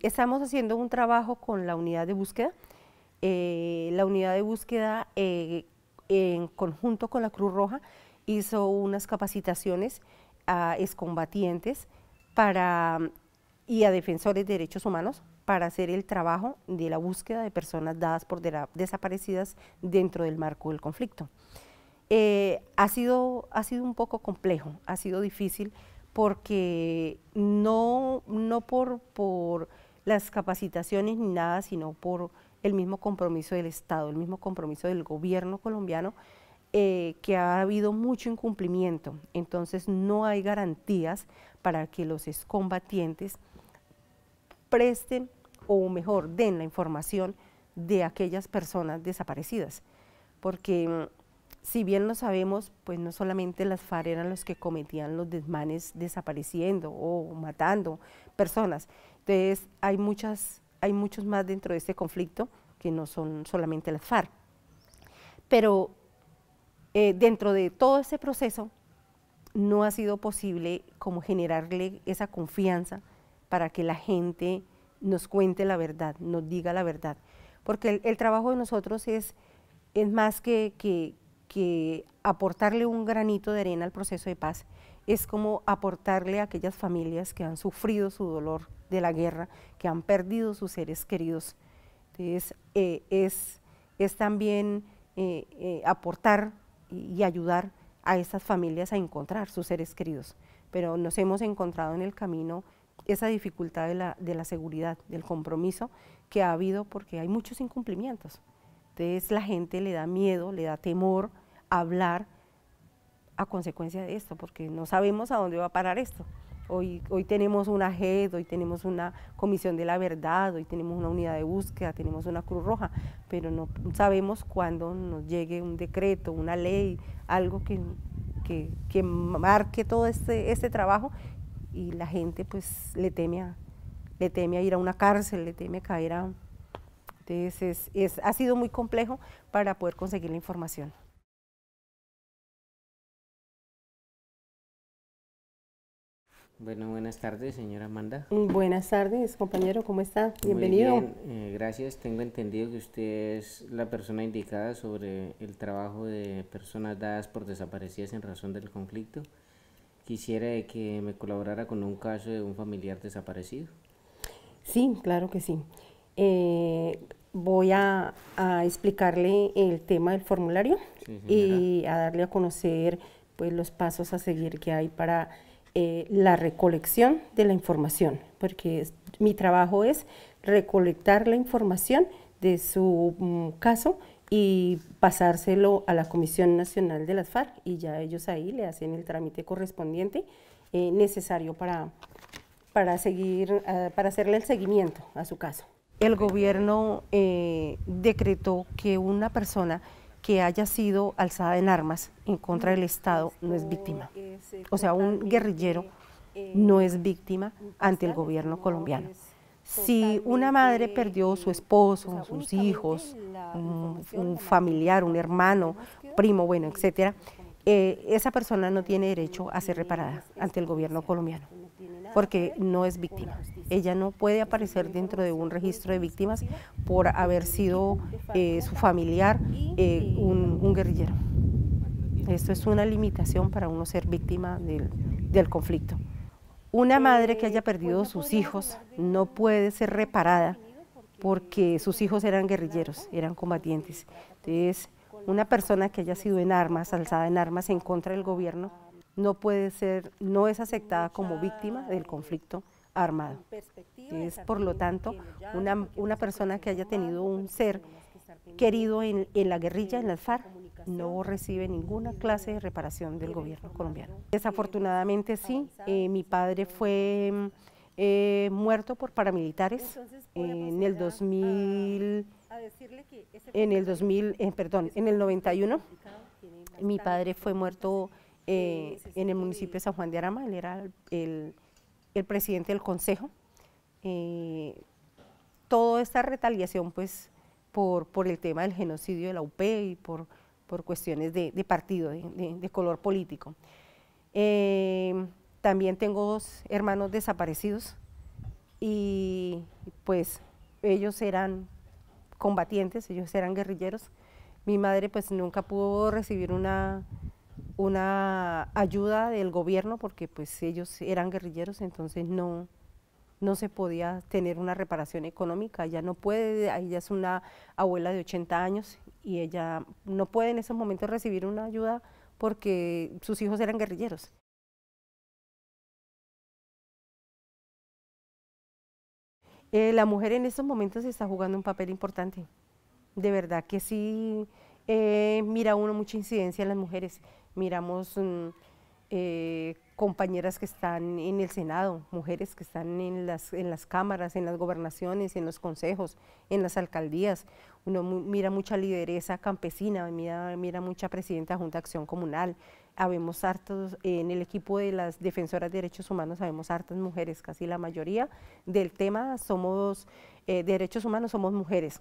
estamos haciendo un trabajo con la unidad de búsqueda. Eh, la unidad de búsqueda eh, en conjunto con la Cruz Roja hizo unas capacitaciones a excombatientes para, y a defensores de derechos humanos para hacer el trabajo de la búsqueda de personas dadas por desaparecidas dentro del marco del conflicto. Eh, ha, sido, ha sido un poco complejo, ha sido difícil porque no, no por las capacitaciones ni nada, sino por el mismo compromiso del Estado, el mismo compromiso del gobierno colombiano, eh, que ha habido mucho incumplimiento. Entonces no hay garantías para que los excombatientes presten o mejor den la información de aquellas personas desaparecidas, porque mm, si bien lo sabemos, pues no solamente las FARC eran los que cometían los desmanes desapareciendo o matando personas. Entonces hay, muchas, hay muchos más dentro de este conflicto que no son solamente las FARC. Pero eh, dentro de todo ese proceso no ha sido posible como generarle esa confianza para que la gente nos cuente la verdad, nos diga la verdad. Porque el, trabajo de nosotros es, es más que, que, que aportarle un granito de arena al proceso de paz es como aportarle a aquellas familias que han sufrido su dolor de la guerra, que han perdido sus seres queridos. Entonces, eh, es, también eh, eh, aportar y ayudar a esas familias a encontrar sus seres queridos. Pero nos hemos encontrado en el camino esa dificultad de la, de la seguridad, del compromiso que ha habido porque hay muchos incumplimientos. Entonces la gente le da miedo, le da temor hablar a consecuencia de esto, porque no sabemos a dónde va a parar esto. Hoy, hoy tenemos una JED, hoy tenemos una Comisión de la Verdad, hoy tenemos una unidad de búsqueda, tenemos una Cruz Roja, pero no sabemos cuándo nos llegue un decreto, una ley, algo que, marque todo este, este trabajo y la gente pues le teme a, le teme a ir a una cárcel, le teme a caer a... Entonces es, ha sido muy complejo para poder conseguir la información. Bueno, buenas tardes, señora Amanda. Buenas tardes, compañero, ¿cómo está? Bienvenido. bien, eh, gracias. Tengo entendido que usted es la persona indicada sobre el trabajo de personas dadas por desaparecidas en razón del conflicto. Quisiera que me colaborara con un caso de un familiar desaparecido. Sí, claro que sí. Eh, voy a, explicarle el tema del formulario y a darle a conocer pues, los pasos a seguir que hay para eh, la recolección de la información, porque mi trabajo es recolectar la información de su mm, caso y pasárselo a la Comisión Nacional de las FARC y ya ellos ahí le hacen el trámite correspondiente eh, necesario para, para, seguir, eh, para hacerle el seguimiento a su caso. El gobierno decretó que una persona que haya sido alzada en armas en contra del Estado no es víctima. O sea, un guerrillero no es víctima ante el gobierno colombiano. Si una madre perdió su esposo, sus hijos, un, familiar, un hermano, primo, bueno, etcétera, eh, esa persona no tiene derecho a ser reparada ante el gobierno colombiano porque no es víctima. Ella no puede aparecer dentro de un registro de víctimas por haber sido eh, su familiar eh, un, guerrillero. Esto es una limitación para uno ser víctima del, del conflicto. Una madre que haya perdido sus hijos no puede ser reparada porque sus hijos eran guerrilleros, eran combatientes. Entonces, una persona que haya sido en armas, alzada en armas en contra del gobierno, no puede ser, no es aceptada como víctima del conflicto armado. Es, por lo tanto, una, una persona que haya tenido pues un ser querido en, la guerrilla, en las FARC, no recibe ninguna clase de reparación del gobierno colombiano. Desafortunadamente sí, eh, mi padre fue muerto por paramilitares en el 2000, en el 2000, perdón, en el 91. Mi padre fue muerto eh, en el municipio de San Juan de Arama, él era el, el presidente del consejo. Eh, toda esta retaliación pues por, por el tema del genocidio de la UP y por, por cuestiones de, de partido, de, de, color político. Eh, también tengo dos hermanos desaparecidos y pues ellos eran combatientes, ellos eran guerrilleros. Mi madre pues nunca pudo recibir una, una ayuda del gobierno porque pues ellos eran guerrilleros, entonces no, no se podía tener una reparación económica, ella no puede, ella es una abuela de 80 años y ella no puede en esos momentos recibir una ayuda porque sus hijos eran guerrilleros. Eh, la mujer en estos momentos está jugando un papel importante, de verdad que sí, eh, mira uno mucha incidencia en las mujeres miramos mm, eh, compañeras que están en el Senado, mujeres que están en las, en las cámaras, en las gobernaciones, en los consejos, en las alcaldías. Uno mira mucha lideresa campesina, mira, mucha presidenta de Junta de Acción Comunal. Habemos hartos, en el equipo de las defensoras de derechos humanos, habemos hartas mujeres, casi la mayoría del tema somos eh, derechos humanos, somos mujeres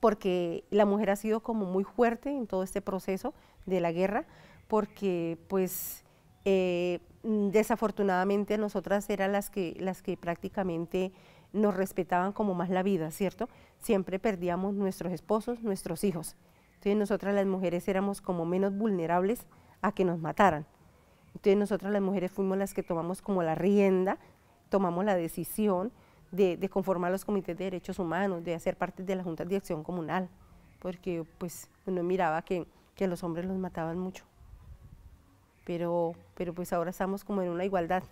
porque la mujer ha sido como muy fuerte en todo este proceso de la guerra, porque pues eh, mm, desafortunadamente nosotras eran las que, las que prácticamente nos respetaban como más la vida, ¿cierto? Siempre perdíamos nuestros esposos, nuestros hijos. Entonces nosotras las mujeres éramos como menos vulnerables a que nos mataran. Entonces nosotras las mujeres fuimos las que tomamos como la rienda, tomamos la decisión de, de conformar los comités de derechos humanos, de hacer parte de la Junta de Acción Comunal, porque pues uno miraba que, que los hombres los mataban mucho pero, pero pues ahora estamos como en una igualdad.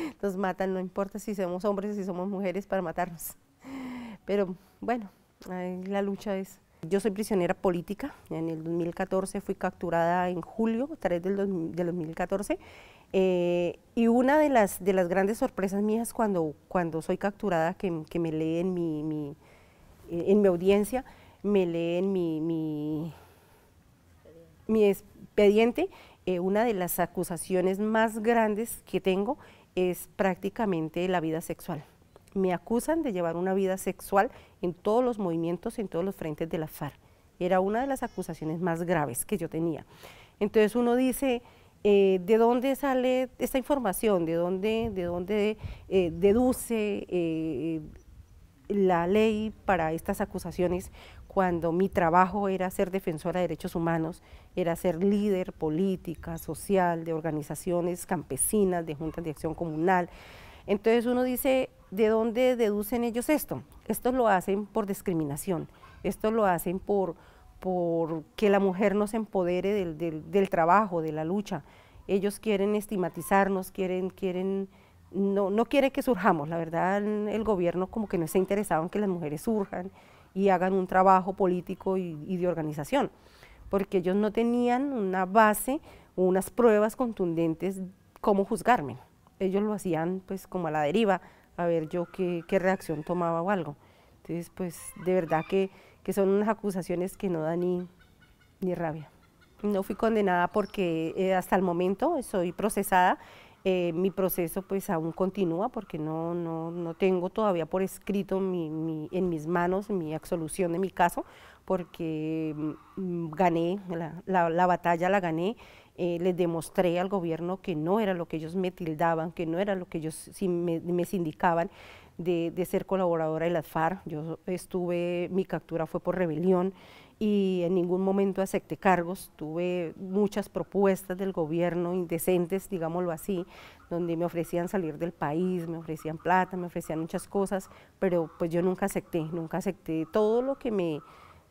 Nos matan, no importa si somos hombres o si somos mujeres para matarnos. Pero bueno, la lucha es... Yo soy prisionera política, en el 2014 fui capturada en julio, 3 de 2014, y una de las, de las grandes sorpresas mías cuando, cuando soy capturada, que, que me leen mi, mi, en mi audiencia, me leen mi, mi, mi expediente eh, una de las acusaciones más grandes que tengo es prácticamente la vida sexual. Me acusan de llevar una vida sexual en todos los movimientos, en todos los frentes de la FARC. Era una de las acusaciones más graves que yo tenía. Entonces uno dice, eh, ¿de dónde sale esta información? ¿De dónde, de dónde eh, deduce la ley para estas acusaciones cuando mi trabajo era ser defensora de derechos humanos, era ser líder política, social, de organizaciones campesinas, de juntas de acción comunal. Entonces uno dice, ¿de dónde deducen ellos esto? Esto lo hacen por discriminación, esto lo hacen por, por que la mujer no se empodere del, del, trabajo, de la lucha. Ellos quieren estigmatizarnos, quieren, quieren no, no quieren que surjamos. La verdad, el gobierno como que no está interesado en que las mujeres surjan, y hagan un trabajo político y, de organización, porque ellos no tenían una base, unas pruebas contundentes cómo juzgarme. Ellos lo hacían pues como a la deriva, a ver yo qué, reacción tomaba o algo. Entonces pues de verdad que, son unas acusaciones que no dan ni, rabia. No fui condenada porque eh, hasta el momento soy procesada eh, mi proceso pues aún continúa porque no, no, tengo todavía por escrito en mis manos mi absolución de mi caso porque mm, gané, la, batalla la gané, eh, les demostré al gobierno que no era lo que ellos me tildaban, que no era lo que ellos me, me sindicaban de, ser colaboradora de las FARC, yo estuve, mi captura fue por rebelión, y en ningún momento acepté cargos. Tuve muchas propuestas del gobierno indecentes, digámoslo así, donde me ofrecían salir del país, me ofrecían plata, me ofrecían muchas cosas, pero pues yo nunca acepté, nunca acepté todo lo que me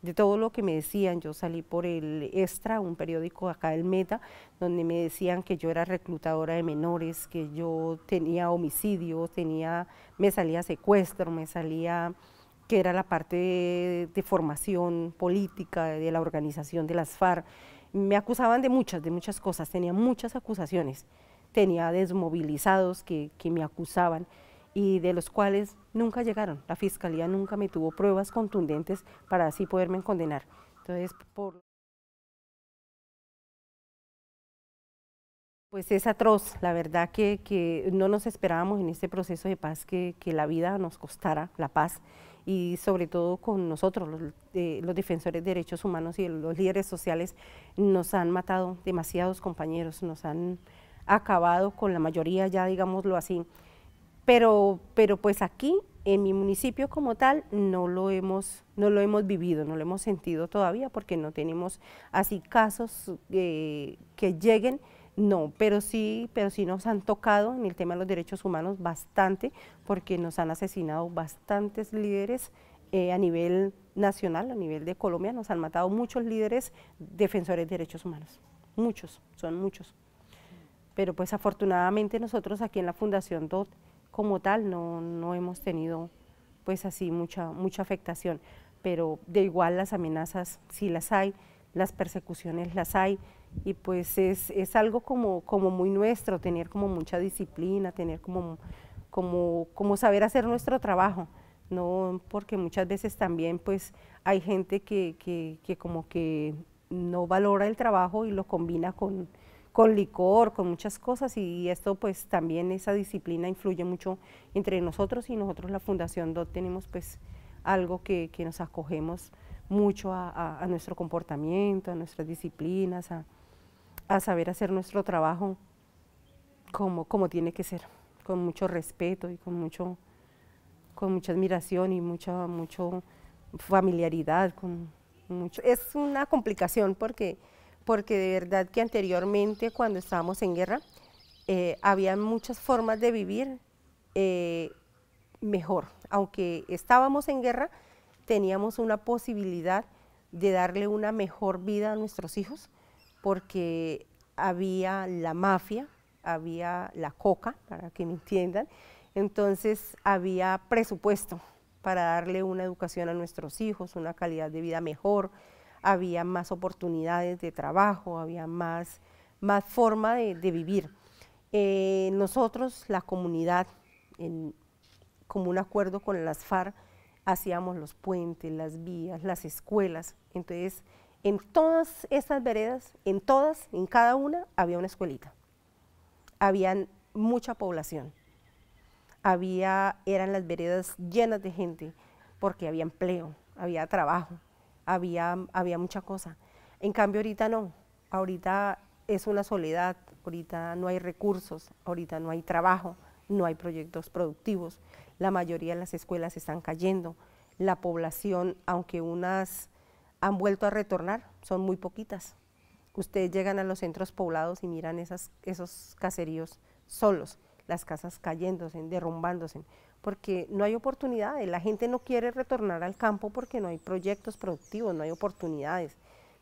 de todo lo que me decían, yo salí por el Extra, un periódico acá del Meta, donde me decían que yo era reclutadora de menores, que yo tenía homicidio, tenía, me salía secuestro, me salía que era la parte de, formación política, de la organización de las FARC. Me acusaban de muchas, de muchas cosas, tenía muchas acusaciones. Tenía desmovilizados que, me acusaban y de los cuales nunca llegaron. La fiscalía nunca me tuvo pruebas contundentes para así poderme condenar. Entonces, por. Pues es atroz, la verdad que, no nos esperábamos en este proceso de paz que la vida nos costara, la paz y sobre todo con nosotros, eh, los, defensores de derechos humanos y los líderes sociales, nos han matado demasiados compañeros, nos han acabado con la mayoría ya, digámoslo así. Pero, pero pues aquí, en mi municipio como tal, no lo, hemos, no lo hemos vivido, no lo hemos sentido todavía porque no tenemos así casos eh, que lleguen no, pero sí, pero sí nos han tocado en el tema de los derechos humanos bastante, porque nos han asesinado bastantes líderes eh, a nivel nacional, a nivel de Colombia, nos han matado muchos líderes defensores de derechos humanos, muchos, son muchos. Pero pues afortunadamente nosotros aquí en la Fundación DOT como tal no, no hemos tenido pues así mucha, mucha afectación, pero de igual las amenazas sí las hay, las persecuciones las hay, y pues es, es algo como, como muy nuestro, tener como mucha disciplina, tener como, como, como saber hacer nuestro trabajo, ¿no? porque muchas veces también pues hay gente que, que, como que no valora el trabajo y lo combina con, con licor, con muchas cosas y esto pues también esa disciplina influye mucho entre nosotros y nosotros la Fundación DOT tenemos pues algo que, nos acogemos mucho a nuestro comportamiento, a nuestras disciplinas, a, a saber hacer nuestro trabajo como, tiene que ser, con mucho respeto y con, mucho, con mucha admiración y mucha familiaridad. Con mucho. Es una complicación porque, porque de verdad que anteriormente cuando estábamos en guerra eh, había muchas formas de vivir eh, mejor. Aunque estábamos en guerra, teníamos una posibilidad de darle una mejor vida a nuestros hijos porque había la mafia, había la coca, para que me entiendan, entonces había presupuesto para darle una educación a nuestros hijos, una calidad de vida mejor, había más oportunidades de trabajo, había más, más forma de, vivir. Eh, nosotros, la comunidad, en un acuerdo con las FARC, hacíamos los puentes, las vías, las escuelas. Entonces, en todas estas veredas, en todas, en cada una, había una escuelita. Había mucha población. Había, eran las veredas llenas de gente, porque había empleo, había trabajo, había, había mucha cosa. En cambio, ahorita no. Ahorita es una soledad, ahorita no hay recursos, ahorita no hay trabajo, no hay proyectos productivos. La mayoría de las escuelas están cayendo. La población, aunque unas han vuelto a retornar, son muy poquitas. Ustedes llegan a los centros poblados y miran esas, esos caseríos solos, las casas cayéndose, derrumbándose, porque no hay oportunidades, la gente no quiere retornar al campo porque no hay proyectos productivos, no hay oportunidades.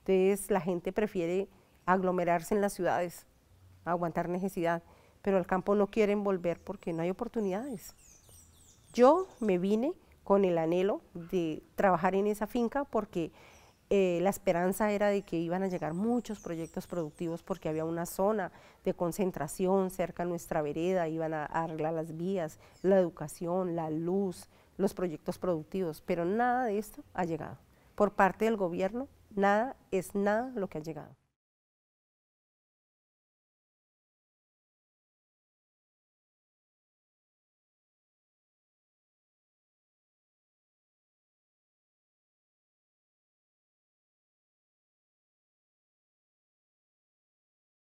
Entonces la gente prefiere aglomerarse en las ciudades, aguantar necesidad, pero al campo no quieren volver porque no hay oportunidades. Yo me vine con el anhelo de trabajar en esa finca porque eh, la esperanza era de que iban a llegar muchos proyectos productivos porque había una zona de concentración cerca de nuestra vereda, iban a arreglar las vías, la educación, la luz, los proyectos productivos, pero nada de esto ha llegado. Por parte del gobierno, nada es nada lo que ha llegado.